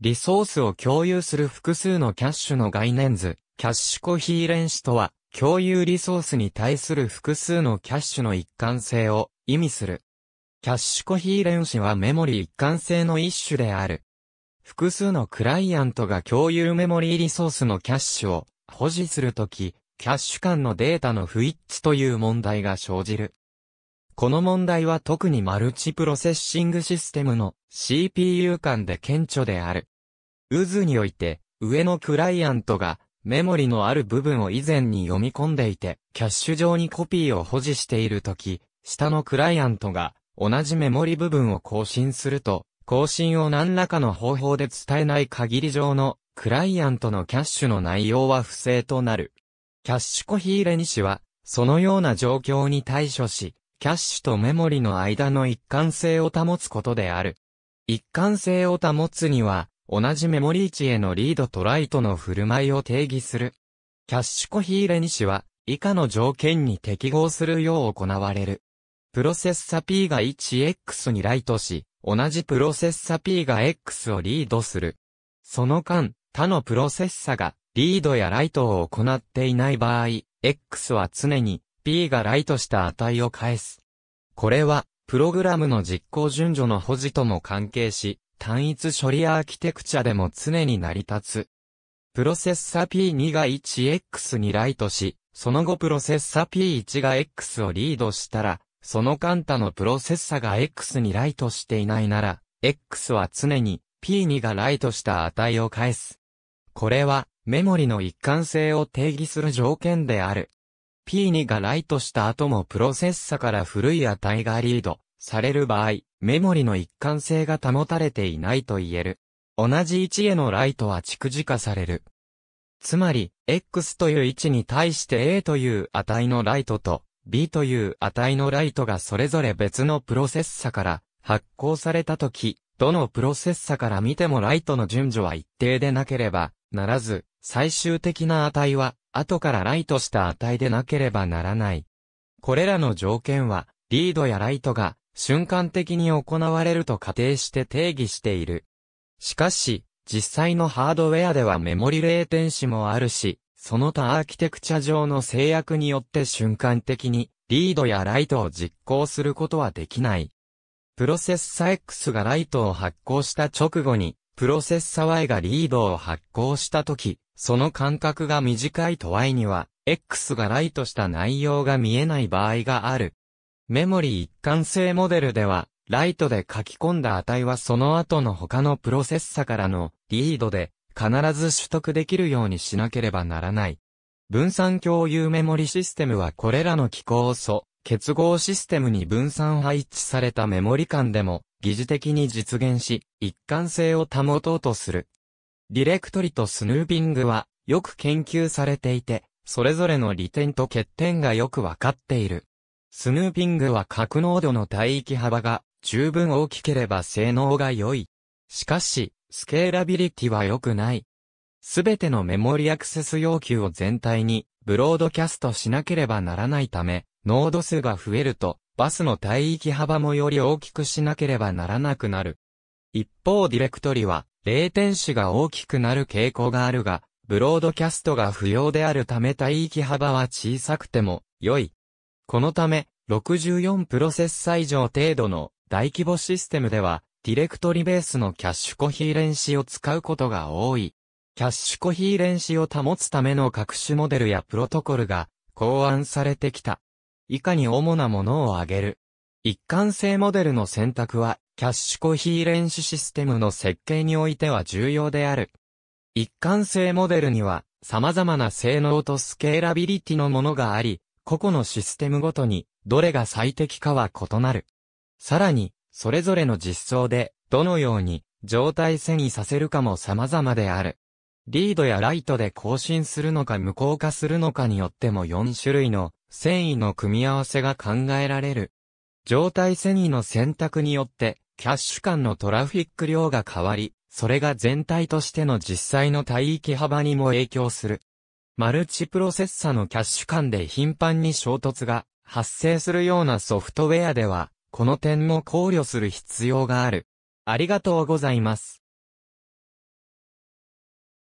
リソースを共有する複数のキャッシュの概念図、キャッシュコヒーレンシとは、共有リソースに対する複数のキャッシュの一貫性を意味する。キャッシュコヒーレンシはメモリ一貫性の一種である。複数のクライアントが共有メモリーリソースのキャッシュを保持するとき、キャッシュ間のデータの不一致という問題が生じる。この問題は特にマルチプロセッシングシステムの CPU 間で顕著である。渦において、上のクライアントが、メモリのある部分を以前に読み込んでいて、キャッシュ上にコピーを保持しているとき、下のクライアントが、同じメモリ部分を更新すると、更新を何らかの方法で伝えない限り上の、クライアントのキャッシュの内容は不正となる。キャッシュコヒーレニ氏は、そのような状況に対処し、キャッシュとメモリの間の一貫性を保つことである。一貫性を保つには、同じメモリー値へのリードとライトの振る舞いを定義する。キャッシュコヒーレニシは、以下の条件に適合するよう行われる。プロセッサ P が 1X にライトし、同じプロセッサ P が X をリードする。その間、他のプロセッサがリードやライトを行っていない場合、X は常に P がライトした値を返す。これは、プログラムの実行順序の保持とも関係し、単一処理アーキテクチャでも常に成り立つ。プロセッサ P2 が 1X にライトし、その後プロセッサ P1 が X をリードしたら、その簡単のプロセッサが X にライトしていないなら、X は常に P2 がライトした値を返す。これは、メモリの一貫性を定義する条件である。P2 がライトした後もプロセッサから古い値がリードされる場合、メモリの一貫性が保たれていないと言える。同じ位置へのライトは蓄次化される。つまり、X という位置に対して A という値のライトと B という値のライトがそれぞれ別のプロセッサから発行されたとき、どのプロセッサから見てもライトの順序は一定でなければならず、最終的な値は後からライトした値でなければならない。これらの条件は、リードやライトが瞬間的に行われると仮定して定義している。しかし、実際のハードウェアではメモリレ点テンシもあるし、その他アーキテクチャ上の制約によって瞬間的にリードやライトを実行することはできない。プロセッサ X がライトを発行した直後に、プロセッサ Y がリードを発行した時、その間隔が短いと Y には、X がライトした内容が見えない場合がある。メモリ一貫性モデルでは、ライトで書き込んだ値はその後の他のプロセッサからのリードで必ず取得できるようにしなければならない。分散共有メモリシステムはこれらの機構素、結合システムに分散配置されたメモリ間でも疑似的に実現し、一貫性を保とうとする。ディレクトリとスヌーピングはよく研究されていて、それぞれの利点と欠点がよくわかっている。スヌーピングは格納度の帯域幅が十分大きければ性能が良い。しかし、スケーラビリティは良くない。すべてのメモリアクセス要求を全体にブロードキャストしなければならないため、ノード数が増えると、バスの帯域幅もより大きくしなければならなくなる。一方ディレクトリは、0点子が大きくなる傾向があるが、ブロードキャストが不要であるため帯域幅は小さくても良い。このため、64プロセス最上程度の大規模システムでは、ディレクトリベースのキャッシュコヒーレンシを使うことが多い。キャッシュコヒーレンシを保つための各種モデルやプロトコルが考案されてきた。以下に主なものを挙げる。一貫性モデルの選択は、キャッシュコヒーレンシシステムの設計においては重要である。一貫性モデルには、様々な性能とスケーラビリティのものがあり、個々のシステムごとに、どれが最適かは異なる。さらに、それぞれの実装で、どのように、状態遷移させるかも様々である。リードやライトで更新するのか無効化するのかによっても4種類の遷移の組み合わせが考えられる。状態遷移の選択によって、キャッシュ間のトラフィック量が変わり、それが全体としての実際の帯域幅にも影響する。マルチプロセッサのキャッシュ間で頻繁に衝突が発生するようなソフトウェアでは、この点も考慮する必要がある。ありがとうございます。